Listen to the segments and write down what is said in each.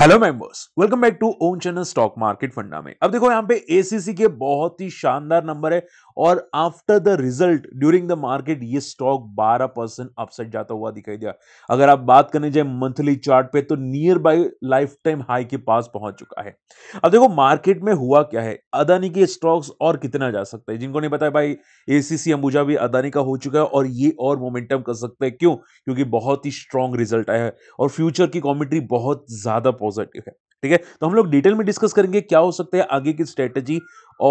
hello members welcome back to own channel Stock Market Funda में अब देखो यहाँ पे एसीसी के बहुत ही शानदार नंबर है और after the result during the market ये स्टॉक 12 परसेंट अपसेट जाता हुआ दिखाई दिया अगर आप बात करने जाए मंथली चार्ट पे तो nearby lifetime high के पास पहुंच चुका है अब देखो मार्केट में हुआ क्या है अदानी के स्टॉक्स और कितना जा सकता है जिनको नहीं पता है भाई ए अंबुजा भी अदानी का हो चुका है और ये और मोमेंटम कर सकते हैं क्यों क्योंकि बहुत ही स्ट्रॉन्ग रिजल्ट आया है और फ्यूचर की कॉमेंट्री बहुत ज्यादा पॉजिटिव है ठीक है तो हम लोग डिटेल में डिस्कस करेंगे क्या हो सकता है आगे की स्ट्रेटेजी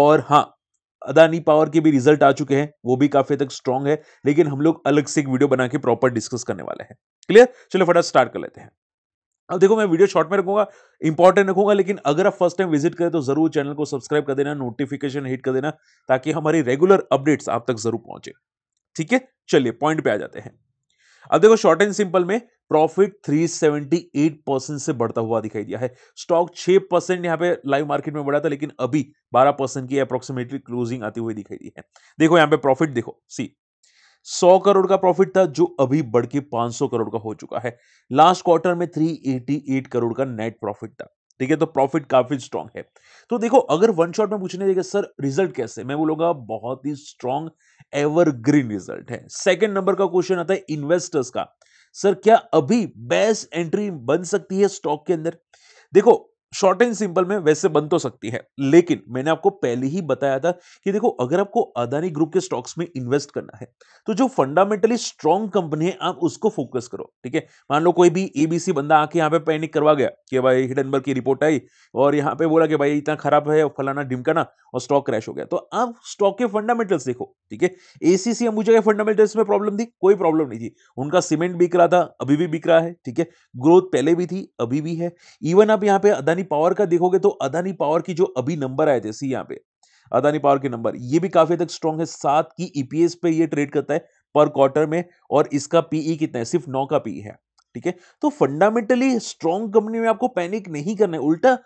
और हाँ अदानी पावर के भी रिजल्ट आ चुके हैं वो भी काफी तक स्ट्रांग है लेकिन हम लोग अलग से एक वीडियो बना के प्रॉपर डिस्कस करने वाले हैं क्लियर चलो फटाफट स्टार्ट कर लेते हैं अब देखो मैं वीडियो शॉर्ट में रखूंगा इंपॉर्टेंट रखूंगा लेकिन अगर आप फर्स्ट टाइम विजिट करें तो जरूर चैनल को सब्सक्राइब कर देना नोटिफिकेशन हिट कर देना ताकि हमारी रेगुलर अपडेट्स आप तक जरूर पहुंचे ठीक है चलिए पॉइंट पे आ जाते हैं अब देखो शॉर्ट एंड सिंपल में प्रॉफिट 378 परसेंट से बढ़ता हुआ दिखाई दिया है स्टॉक 6 परसेंट यहाँ पे लाइव मार्केट में बढ़ा था लेकिन अभी 12 परसेंट की अप्रोक्सीमेटली क्लोजिंग आती हुई दिखाई दी है देखो यहाँ पे प्रॉफिट देखो सी 100 करोड़ का प्रॉफिट था जो अभी बढ़ के 500 करोड़ का हो चुका है लास्ट क्वार्टर में 388 करोड़ का नेट प्रॉफिट था ठीक है तो प्रॉफिट काफी स्ट्रांग है तो देखो अगर वन शॉट में पूछने देखिए सर रिजल्ट कैसे मैं बोलूंगा बहुत ही स्ट्रांग एवरग्रीन रिजल्ट है सेकंड नंबर का क्वेश्चन आता है इन्वेस्टर्स का सर क्या अभी बेस्ट एंट्री बन सकती है स्टॉक के अंदर देखो शॉर्ट एंड सिंपल में वैसे बन तो सकती है लेकिन मैंने आपको पहले ही बताया था कि देखो अगर आपको अदानी ग्रुप के स्टॉक्स में इन्वेस्ट करना है तो जो फंडामेंटली स्ट्रॉन्ग कंपनी है आप उसको फोकस करो ठीक है मान लो कोई भी एबीसी बंदा आके यहाँ पे पैनिक करवा गया कि भाई हिडनबर्ग की रिपोर्ट आई और यहाँ पे बोला कि भाई इतना खराब है फलाना ढिमकाना और स्टॉक क्रैश हो गया तो आप स्टॉक के फंडामेंटल्स देखो ठीक है एसीसी अंबुजा के फंडामेंटल्स में प्रॉब्लम थी कोई प्रॉब्लम नहीं थी उनका सीमेंट बिक रहा था अभी भी बिक रहा है ठीक है ग्रोथ पहले भी थी अभी भी है इवन आप यहाँ पे अदानी अदानी पावर का देखोगे तो अदानी पावर की जो अभी नंबर आए थे सी यहाँ पे अदानी पावर के नंबर ये भी काफी तक स्ट्रॉन्ग है सात की ईपीएस e पे ये ट्रेड करता है पर क्वार्टर में और इसका पीई e कितना है सिर्फ नौ का पीई e है ठीक है तो फंडामेंटली स्ट्रॉन्ग कंपनी में आपको पैनिक नहीं करना है उल्टा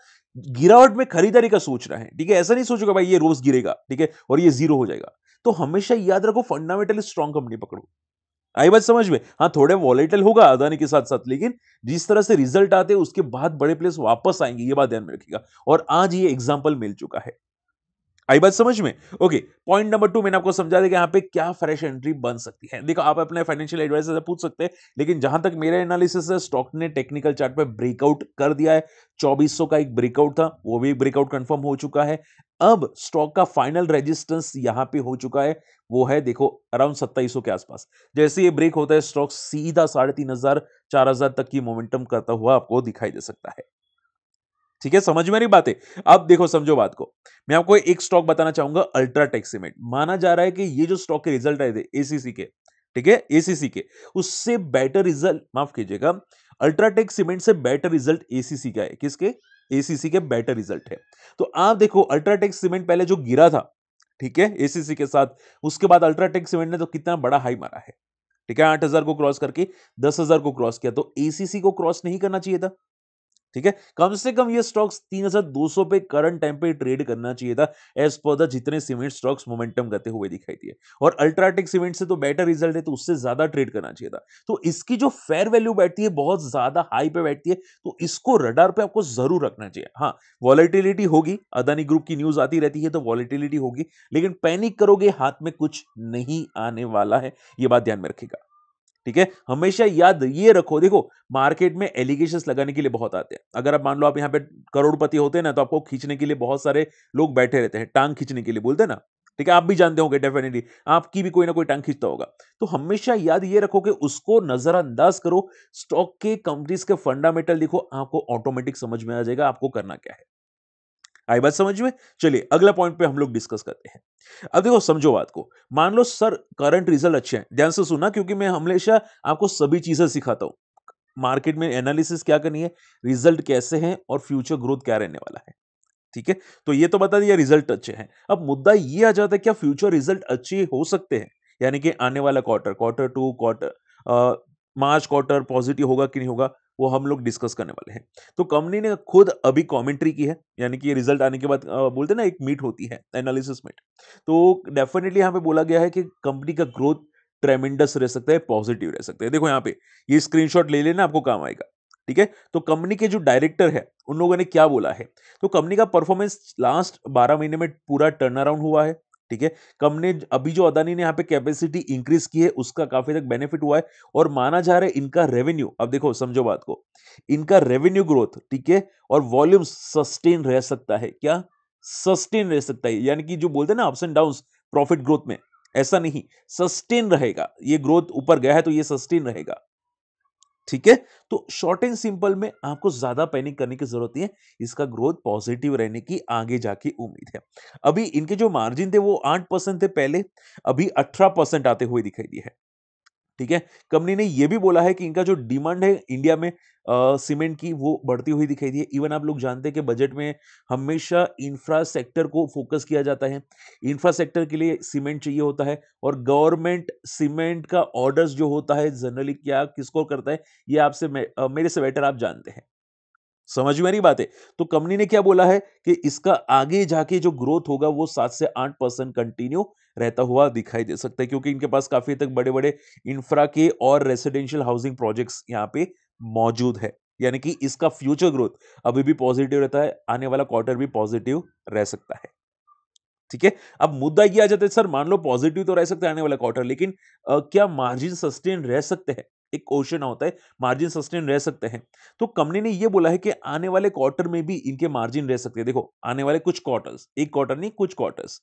गिरावट में खरीदारी का सोच रहा है ठीक है ऐसा नहीं सोचोगे भाई ये रोज गिरेगा ठीक है और ये जीरो हो जाएगा तो हमेशा याद रखो फंडामेंटली स्ट्रॉन्ग कंपनी पकड़ो आई बात समझ में हाँ थोड़े वॉलेटल होगा अदानी के साथ साथ लेकिन जिस तरह से रिजल्ट आते हैं उसके बाद बड़े प्लेस वापस आएंगे ये बात ध्यान में रखिएगा और आज ये एग्जाम्पल मिल चुका है आई बात समझ में ओके पॉइंट नंबर टू मैंने आपको समझा दिया कि यहाँ पे क्या फ्रेश एंट्री बन सकती है देखो आप अपने फाइनेंशियल एडवाइजर से पूछ सकते हैं लेकिन जहां तक मेरे एनालिसिस है स्टॉक ने टेक्निकल चार्ट पे ब्रेकआउट कर दिया है 2400 का एक ब्रेकआउट था वो भी ब्रेकआउट कंफर्म हो चुका है अब स्टॉक का फाइनल रेजिस्टेंस यहां पे हो चुका है वो है देखो अराउंड सत्ताईस के आसपास जैसे ये ब्रेक होता है स्टॉक सीधा साढ़े तीन हजार चार हजार तक की मोमेंटम करता हुआ आपको दिखाई दे सकता है ठीक है समझ में रही बात है अब देखो समझो बात को मैं आपको एक स्टॉक बताना चाहूंगा अल्ट्रा टेक्सीमेट माना जा रहा है कि ये जो स्टॉक के रिजल्ट आए थे एसीसी के ठीक है एसीसी के उससे बेटर रिजल्ट माफ कीजिएगा अल्ट्राटेक सीमेंट से बेटर रिजल्ट एसीसी का है किसके एसीसी के बेटर रिजल्ट है तो आप देखो अल्ट्राटेक सीमेंट पहले जो गिरा था ठीक है एसीसी के साथ उसके बाद अल्ट्राटेक सीमेंट ने तो कितना बड़ा हाई मारा है ठीक है आठ हजार को क्रॉस करके दस हजार को क्रॉस किया तो एसीसी को क्रॉस नहीं करना चाहिए था ठीक है कम से कम ये स्टॉक्स 3200 पे करंट टाइम पे ट्रेड करना चाहिए था एज पर द जितने सीमेंट स्टॉक्स मोमेंटम करते हुए दिखाई दिए और अल्ट्राटेक सीमेंट से तो बेटर रिजल्ट है तो उससे ज्यादा ट्रेड करना चाहिए था तो इसकी जो फेयर वैल्यू बैठती है बहुत ज्यादा हाई पे बैठती है तो इसको रडार पे आपको जरूर रखना चाहिए हाँ वॉलिटिलिटी होगी अदानी ग्रुप की न्यूज आती रहती है तो वॉलिटिलिटी होगी लेकिन पैनिक करोगे हाथ में कुछ नहीं आने वाला है ये बात ध्यान में रखेगा ठीक है हमेशा याद ये रखो देखो मार्केट में एलिगेशन लगाने के लिए बहुत आते हैं अगर आप मान लो आप यहाँ पे करोड़पति होते हैं ना तो आपको खींचने के लिए बहुत सारे लोग बैठे रहते हैं टांग खींचने के लिए बोलते हैं ना ठीक है आप भी जानते होंगे डेफिनेटली आपकी भी कोई ना कोई टांग खींचता होगा तो हमेशा याद ये रखो कि उसको नजरअंदाज करो स्टॉक के कंपनीज के फंडामेंटल देखो आपको ऑटोमेटिक समझ में आ जाएगा आपको करना क्या है आई बात समझ में चलिए अगला पॉइंट पे हम लोग डिस्कस करते हैं अब देखो समझो बात को मान लो सर करंट रिजल्ट अच्छे हैं ध्यान से सुना क्योंकि मैं हमेशा आपको सभी चीजें सिखाता हूं मार्केट में एनालिसिस क्या करनी है रिजल्ट कैसे हैं और फ्यूचर ग्रोथ क्या रहने वाला है ठीक है तो ये तो बता दिया रिजल्ट अच्छे हैं अब मुद्दा ये आ जाता है क्या फ्यूचर रिजल्ट अच्छे हो सकते हैं यानी कि आने वाला quarter quarter to quarter March quarter positive होगा कि नहीं होगा वो हम लोग डिस्कस करने वाले हैं तो कंपनी ने खुद अभी कॉमेंट्री की है यानी कि रिजल्ट आने के बाद बोलते ना एक मीट होती है एनालिसिस मीट तो डेफिनेटली यहाँ पे बोला गया है कि कंपनी का ग्रोथ ट्रेमेंडस रह सकता है पॉजिटिव रह सकता है देखो यहाँ पे ये स्क्रीन ले लेना आपको काम आएगा ठीक है तो कंपनी के जो डायरेक्टर है उन लोगों ने क्या बोला है तो कंपनी का परफॉर्मेंस लास्ट बारह महीने में पूरा टर्न अराउंड हुआ है ठीक है कंपनी अभी जो अदानी ने यहाँ पे कैपेसिटी इंक्रीज की है उसका काफी तक बेनिफिट हुआ है और माना जा रहा है इनका रेवेन्यू अब देखो समझो बात को इनका रेवेन्यू ग्रोथ ठीक है और वॉल्यूम सस्टेन रह सकता है क्या सस्टेन रह सकता है यानी कि जो बोलते हैं ना ups and down profit growth में ऐसा नहीं सस्टेन रहेगा ये ग्रोथ ऊपर गया है तो ये सस्टेन रहेगा ठीक है तो शॉर्ट एंड सिंपल में आपको ज्यादा पैनिक करने की जरूरत नहीं है इसका ग्रोथ पॉजिटिव रहने की आगे जाके उम्मीद है अभी इनके जो मार्जिन थे वो आठ परसेंट थे पहले अभी अठारह परसेंट आते हुए दिखाई दिए है ठीक है कंपनी ने यह भी बोला है कि इनका जो डिमांड है इंडिया में सीमेंट की वो बढ़ती हुई दिखाई दी है इवन आप लोग जानते हैं कि बजट में हमेशा इंफ्रा सेक्टर को फोकस किया जाता है इंफ्रा सेक्टर के लिए सीमेंट चाहिए होता है और गवर्नमेंट सीमेंट का ऑर्डर्स जो होता है जनरली क्या किसको करता है ये आपसे मेरे से बेटर आप जानते हैं समझ में नहीं बात है तो कंपनी ने क्या बोला है कि इसका आगे जाके जो ग्रोथ होगा वो सात से आठ परसेंट कंटिन्यू रहता हुआ दिखाई दे सकता है क्योंकि इनके पास काफी तक बड़े बड़े इंफ्रा के और रेसिडेंशियल हाउसिंग प्रोजेक्ट्स यहाँ पे मौजूद है यानी कि इसका फ्यूचर ग्रोथ अभी भी पॉजिटिव रहता है आने वाला क्वार्टर भी पॉजिटिव रह सकता है ठीक है अब मुद्दा ये आ जाता है सर मान लो पॉजिटिव तो रह सकता है आने वाला क्वार्टर लेकिन आ, क्या मार्जिन सस्टेन रह सकते हैं एक क्वेश्चन होता है मार्जिन सस्टेन रह सकते हैं तो कंपनी ने ये बोला है कि आने वाले क्वार्टर में भी इनके मार्जिन रह सकते हैं देखो आने वाले कुछ क्वार्टर्स एक क्वार्टर नहीं कुछ क्वार्टर्स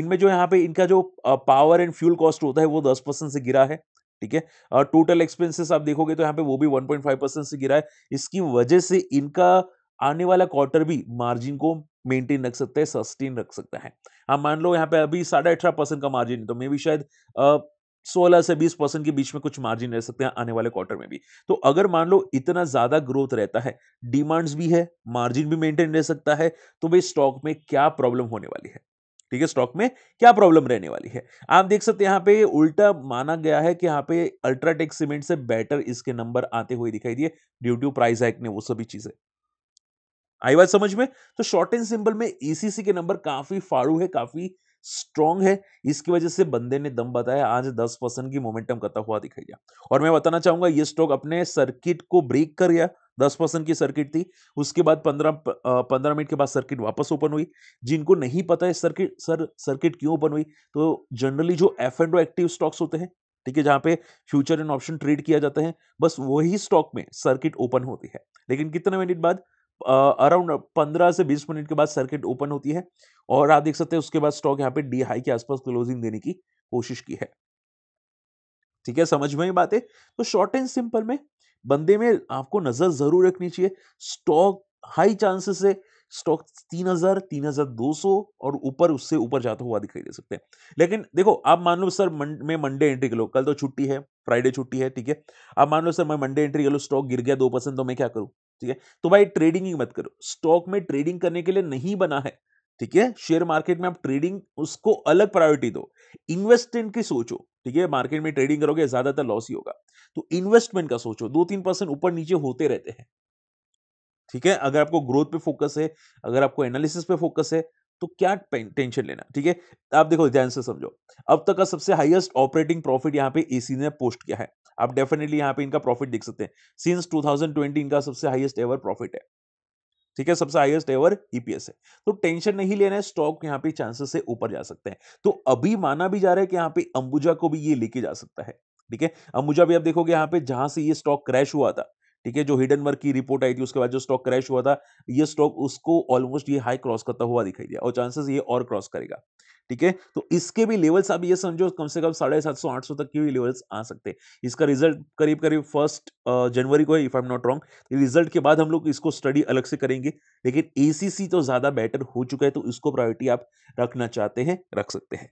इनमें जो यहाँ पे इनका जो पावर एंड फ्यूल कॉस्ट होता है वो दस परसेंट से गिरा है ठीक है टोटल एक्सपेंसेस आप देखोगे तो यहाँ पे वो भी वन परसेंट से गिरा है इसकी वजह से इनका आने वाला क्वार्टर भी मार्जिन को मेंटेन रख सकता है सस्टेन रख सकता है हाँ मान लो यहाँ पे अभी साढ़े अठारह परसेंट का मार्जिन है तो मे भी शायद 16 से 20 परसेंट के बीच में कुछ मार्जिन रह सकते हैं आने वाले क्वार्टर में भी तो अगर मान लो इतना ज्यादा ग्रोथ रहता है डिमांड्स भी है मार्जिन भी मेंटेन रह सकता है तो भाई स्टॉक में क्या प्रॉब्लम होने वाली है ठीक है स्टॉक में क्या प्रॉब्लम रहने वाली है आप देख सकते हैं यहाँ पे उल्टा माना गया है कि यहाँ पे अल्ट्राटेक सीमेंट से बेटर इसके नंबर आते हुए दिखाई दिए ड्यू टू प्राइस हाइक ने वो सभी चीजें आई बात समझ में तो शॉर्ट एंड सिंपल में ईसीसी e के नंबर काफी फाड़ू है काफी स्ट्रांग है इसकी वजह से बंदे ने दम बताया आज 10 परसेंट की मोमेंटम करता हुआ दिखाई दिया और मैं बताना चाहूंगा ये स्टॉक अपने सर्किट को ब्रेक कर गया दस परसेंट की सर्किट थी उसके बाद पंद्रह पंद्रह मिनट के बाद सर्किट वापस ओपन हुई जिनको नहीं पता है सर्किट सर सर्किट क्यों ओपन हुई तो जनरली जो एफ एंड एक्टिव स्टॉक्स होते हैं ठीक है जहां पे फ्यूचर एंड ऑप्शन ट्रेड किया जाता है बस वही स्टॉक में सर्किट ओपन होती है लेकिन कितने मिनट बाद अराउंड पंद्रह से बीस मिनट के बाद सर्किट ओपन होती है और आप देख सकते हैं उसके बाद स्टॉक यहाँ पे डी हाई के आसपास क्लोजिंग देने की कोशिश की है ठीक है समझ में बात है तो शॉर्ट एंड सिंपल में बंदे में आपको नजर जरूर रखनी चाहिए स्टॉक हाई चांसेस है स्टॉक तीन तीन हजार हजार दो सौ और ऊपर उससे ऊपर जाता हुआ दिखाई दे सकते हैं लेकिन देखो आप मान लो सर मैं मंडे एंट्री कर लो कल तो छुट्टी है फ्राइडे छुट्टी है ठीक है आप मान लो सर मैं मंडे एंट्री कर लो स्टॉक गिर गया दो परसेंट तो मैं क्या करूँ ठीक है तो भाई ट्रेडिंग ही मत करो स्टॉक में ट्रेडिंग करने के लिए नहीं बना है ठीक है शेयर मार्केट में आप ट्रेडिंग उसको अलग प्रायोरिटी दो इन्वेस्टमेंट की सोचो ठीक है मार्केट में ट्रेडिंग करोगे ज्यादातर लॉस ही होगा तो इन्वेस्टमेंट का सोचो दो तीन परसेंट ऊपर नीचे होते रहते हैं ठीक है अगर आपको ग्रोथ पे फोकस है अगर आपको एनालिसिस पे फोकस है तो क्या टेंशन लेना ठीक है आप देखो ध्यान से समझो अब तक का सबसे हाईएस्ट ऑपरेटिंग प्रॉफिट यहाँ पे एसी ने पोस्ट किया है आप डेफिनेटली यहाँ पे इनका प्रॉफिट देख सकते हैं सिंस 2020 इनका सबसे हाईएस्ट एवर प्रॉफिट है ठीक है सबसे हाईएस्ट एवर ईपीएस है तो टेंशन नहीं लेना है स्टॉक यहाँ पे चांसेस से ऊपर जा सकते हैं तो अभी माना भी जा रहा है कि यहाँ पे अंबुजा को भी ये लेके जा सकता है ठीक है अंबुजा भी आप देखोगे यहाँ पे जहां से ये स्टॉक क्रैश हुआ था ठीक है जो हिडन वर्क की रिपोर्ट आई थी उसके बाद जो स्टॉक क्रैश हुआ था ये स्टॉक उसको ऑलमोस्ट ये हाई क्रॉस करता हुआ दिखाई दिया और चांसेस ये और क्रॉस करेगा ठीक है तो इसके भी लेवल्स आप ये समझो कम से कम साढ़े सात सौ आठ सौ तक के भी लेवल्स आ सकते हैं इसका रिजल्ट करीब करीब फर्स्ट जनवरी को है if I am not wrong result के बाद हम लोग इसको स्टडी अलग से करेंगे लेकिन एसीसी तो ज़्यादा बेटर हो चुका है तो इसको प्रायोरिटी आप रखना चाहते हैं रख सकते हैं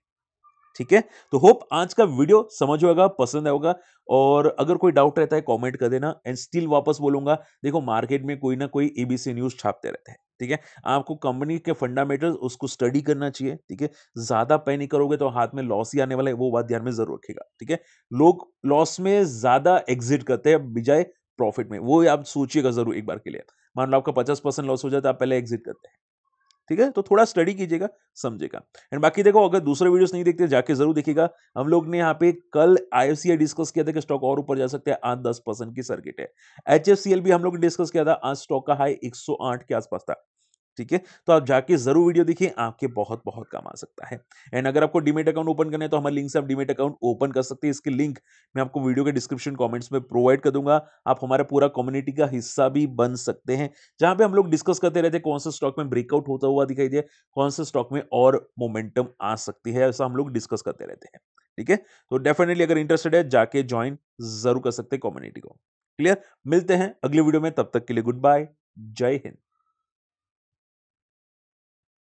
ठीक है तो होप आज का वीडियो समझ होगा पसंद आएगा और अगर कोई डाउट रहता है कमेंट कर देना एंड स्टिल वापस बोलूंगा देखो मार्केट में कोई ना कोई एबीसी न्यूज छापते रहते हैं ठीक है आपको कंपनी के फंडामेंटल उसको स्टडी करना चाहिए ठीक है ज्यादा पैनिक करोगे तो हाथ में लॉस ही आने वाला है वो बात ध्यान में जरूर रखेगा ठीक है लोग लॉस में ज्यादा एग्जिट करते हैं बिजाय प्रॉफिट में वो आप सोचिएगा जरूर एक बार के लिए मान लो आपका पचास परसेंट लॉस हो जाता है आप पहले एग्जिट करते हैं ठीक है तो थोड़ा स्टडी कीजिएगा समझेगा एंड बाकी देखो अगर दूसरे वीडियोस नहीं देखते जाके जरूर देखिएगा हम लोग ने यहाँ पे कल आई डिस्कस किया था कि स्टॉक और ऊपर जा सकते हैं आठ दस परसेंट की सर्किट है एच भी हम लोग ने डिस्कस किया था आज स्टॉक का हाई एक के आसपास था ठीक है तो आप जाके जरूर वीडियो देखिए आपके बहुत बहुत काम आ सकता है एंड अगर आपको डीमेट अकाउंट ओपन करना है तो हमारे लिंक से आप डीमेट अकाउंट ओपन कर सकते हैं इसकी लिंक मैं आपको वीडियो के डिस्क्रिप्शन कमेंट्स में प्रोवाइड कर दूंगा आप हमारा पूरा कम्युनिटी का हिस्सा भी बन सकते हैं जहां पर हम लोग डिस्कस करते रहते हैं कौन सा स्टॉक में ब्रेकआउट होता हुआ दिखाई दे कौन से स्टॉक में और मोमेंटम आ सकती है ऐसा हम लोग डिस्कस करते रहते हैं ठीक है तो डेफिनेटली अगर इंटरेस्टेड है जाके ज्वाइन जरूर कर सकते हैं कम्युनिटी को क्लियर मिलते हैं अगले वीडियो में तब तक के लिए गुड बाय जय हिंद